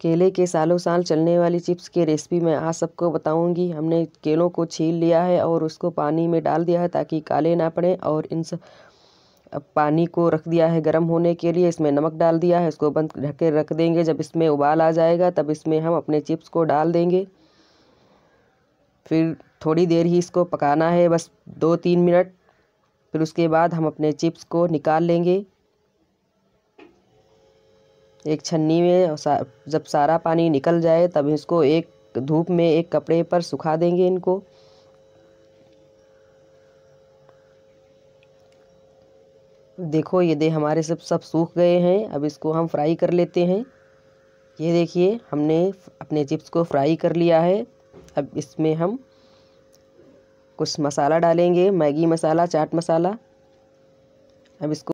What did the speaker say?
केले के सालों साल चलने वाली चिप्स की रेसिपी मैं आज सबको बताऊंगी हमने केलों को छील लिया है और उसको पानी में डाल दिया है ताकि काले ना पड़े और इन सब पानी को रख दिया है गर्म होने के लिए इसमें नमक डाल दिया है इसको बंद ढक के रख देंगे जब इसमें उबाल आ जाएगा तब इसमें हम अपने चिप्स को डाल देंगे फिर थोड़ी देर ही इसको पकाना है बस दो तीन मिनट फिर उसके बाद हम अपने चिप्स को निकाल लेंगे एक छन्नी में जब सारा पानी निकल जाए तब इसको एक धूप में एक कपड़े पर सुखा देंगे इनको देखो ये दे हमारे सब सब सूख गए हैं अब इसको हम फ्राई कर लेते हैं ये देखिए हमने अपने चिप्स को फ्राई कर लिया है अब इसमें हम कुछ मसाला डालेंगे मैगी मसाला चाट मसाला अब इसको